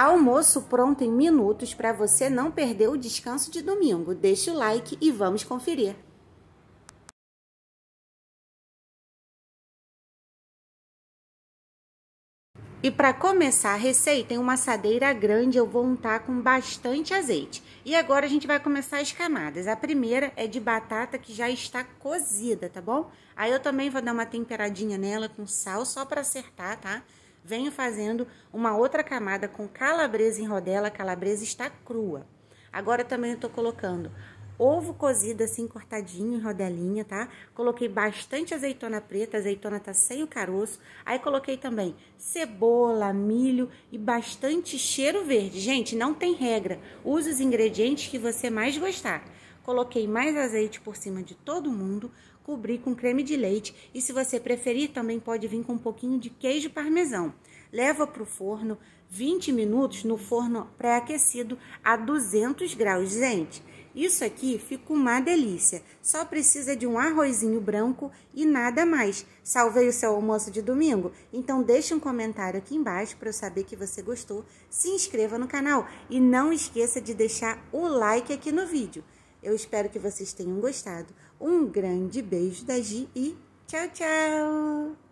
Almoço pronto em minutos para você não perder o descanso de domingo. Deixe o like e vamos conferir. E para começar a receita, em uma assadeira grande eu vou untar com bastante azeite. E agora a gente vai começar as camadas. A primeira é de batata que já está cozida, tá bom? Aí eu também vou dar uma temperadinha nela com sal só para acertar, tá? venho fazendo uma outra camada com calabresa em rodela, calabresa está crua. Agora também estou colocando ovo cozido assim cortadinho em rodelinha, tá? Coloquei bastante azeitona preta, azeitona tá sem o caroço. Aí coloquei também cebola, milho e bastante cheiro verde. Gente, não tem regra. Use os ingredientes que você mais gostar. Coloquei mais azeite por cima de todo mundo, cobrir com creme de leite e, se você preferir, também pode vir com um pouquinho de queijo parmesão. Leva para o forno 20 minutos no forno pré-aquecido a 200 graus, gente. Isso aqui fica uma delícia. Só precisa de um arrozinho branco e nada mais. Salvei o seu almoço de domingo? Então deixe um comentário aqui embaixo para eu saber que você gostou. Se inscreva no canal e não esqueça de deixar o like aqui no vídeo. Eu espero que vocês tenham gostado. Um grande beijo da Gi e tchau, tchau!